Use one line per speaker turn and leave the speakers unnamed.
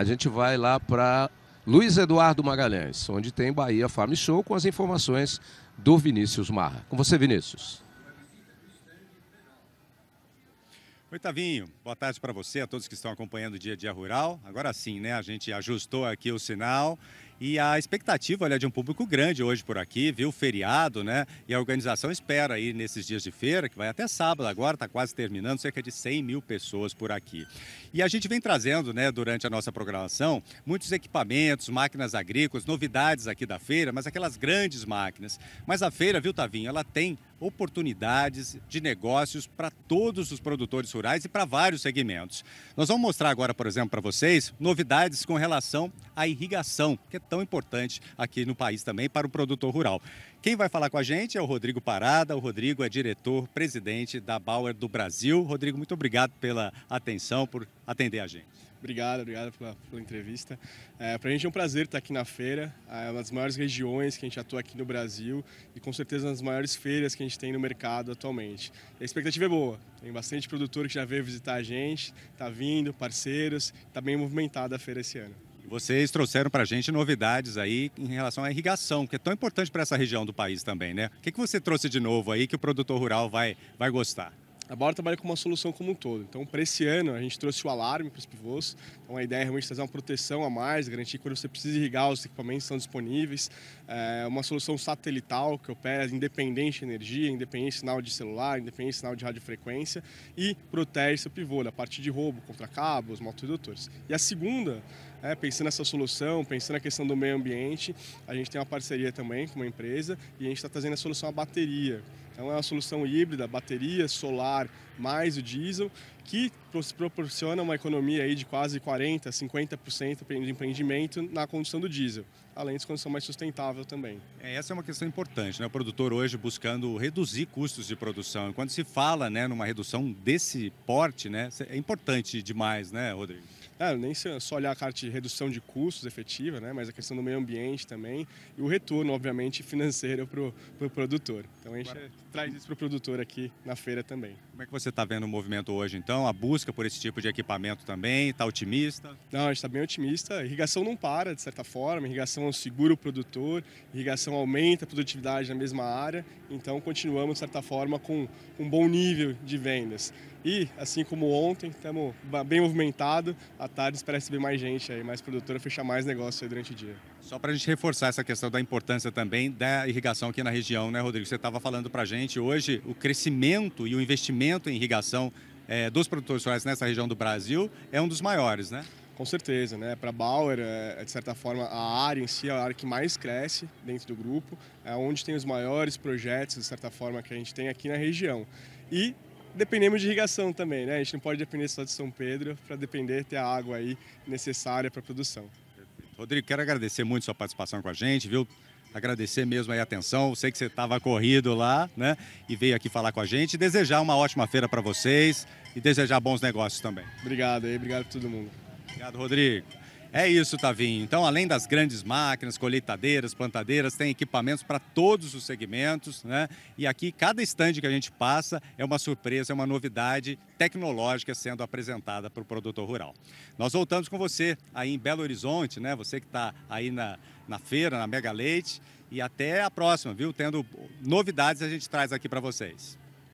a gente vai lá para Luiz Eduardo Magalhães, onde tem Bahia Farm Show com as informações do Vinícius Marra. Com você, Vinícius. Oi, Tavinho. Boa tarde para você, a todos que estão acompanhando o Dia a Dia Rural. Agora sim, né? A gente ajustou aqui o sinal e a expectativa olha, de um público grande hoje por aqui, viu? Feriado, né? E a organização espera aí nesses dias de feira, que vai até sábado agora, está quase terminando, cerca de 100 mil pessoas por aqui. E a gente vem trazendo, né, durante a nossa programação, muitos equipamentos, máquinas agrícolas, novidades aqui da feira, mas aquelas grandes máquinas. Mas a feira, viu, Tavinho, ela tem oportunidades de negócios para todos os produtores rurais e para vários segmentos. Nós vamos mostrar agora, por exemplo, para vocês novidades com relação à irrigação, que é tão importante aqui no país também para o produtor rural. Quem vai falar com a gente é o Rodrigo Parada. O Rodrigo é diretor-presidente da Bauer do Brasil. Rodrigo, muito obrigado pela atenção, por atender a gente.
Obrigado, obrigado pela, pela entrevista. É, para a gente é um prazer estar aqui na feira, é uma das maiores regiões que a gente atua aqui no Brasil e com certeza uma das maiores feiras que a gente tem no mercado atualmente. a expectativa é boa, tem bastante produtor que já veio visitar a gente, está vindo, parceiros, está bem movimentada a feira esse ano.
Vocês trouxeram para a gente novidades aí em relação à irrigação, que é tão importante para essa região do país também, né? O que, que você trouxe de novo aí que o produtor rural vai, vai gostar? A Bora
trabalha com uma solução como um todo. Então, para esse ano, a gente trouxe o alarme para os pivôs. Então, a ideia é realmente trazer uma proteção a mais, garantir que quando você precisa irrigar, os equipamentos estão disponíveis. É uma solução satelital que opera independente de energia, independente de sinal de celular, independente de sinal de radiofrequência e protege seu pivô da parte de roubo contra cabos, motodutores. E a segunda né, pensando nessa solução, pensando na questão do meio ambiente, a gente tem uma parceria também com uma empresa e a gente está trazendo a solução a bateria. Então é uma solução híbrida, bateria, solar, mais o diesel, que proporciona uma economia aí de quase 40%, 50% de empreendimento na condução do diesel, além de condição mais sustentável também.
É, essa é uma questão importante, né? o produtor hoje buscando reduzir custos de produção. E quando se fala né, numa redução desse porte, né, é importante demais, né, Rodrigo?
É, nem só olhar a parte de redução de custos efetiva, né, mas a questão do meio ambiente também e o retorno, obviamente, financeiro para o pro produtor. Então a gente Agora... traz isso para o produtor aqui na feira também.
Como é que você está vendo o movimento hoje, então? A busca por esse tipo de equipamento também? Está otimista?
Não, a gente está bem otimista. A irrigação não para, de certa forma. A irrigação segura o produtor, irrigação aumenta a produtividade na mesma área. Então, continuamos, de certa forma, com um bom nível de vendas. E, assim como ontem, estamos bem movimentado. À tarde, espera receber mais gente aí, mais produtora, fechar mais negócio durante o dia.
Só para a gente reforçar essa questão da importância também da irrigação aqui na região, né, Rodrigo? Você estava falando para a gente hoje o crescimento e o investimento em irrigação é, dos produtores rurais nessa região do Brasil é um dos maiores, né? Com certeza, né?
Para Bauer, é, é, de certa forma, a área em si é a área que mais cresce dentro do grupo, é onde tem os maiores projetos, de certa forma, que a gente tem aqui na região. E dependemos de irrigação também, né? A gente não pode depender só de São Pedro para depender ter a água aí necessária para a produção.
Rodrigo, quero agradecer muito sua participação com a gente, viu? Agradecer mesmo a atenção. Sei que você estava corrido lá, né? E veio aqui falar com a gente. Desejar uma ótima feira para vocês e desejar bons negócios também. Obrigado aí, obrigado a todo mundo. Obrigado, Rodrigo. É isso, Tavinho. Então, além das grandes máquinas, colheitadeiras, plantadeiras, tem equipamentos para todos os segmentos, né? E aqui, cada estande que a gente passa é uma surpresa, é uma novidade tecnológica sendo apresentada para o produtor rural. Nós voltamos com você aí em Belo Horizonte, né? Você que está aí na, na feira, na Mega Leite. E até a próxima, viu? Tendo novidades a gente traz aqui para vocês.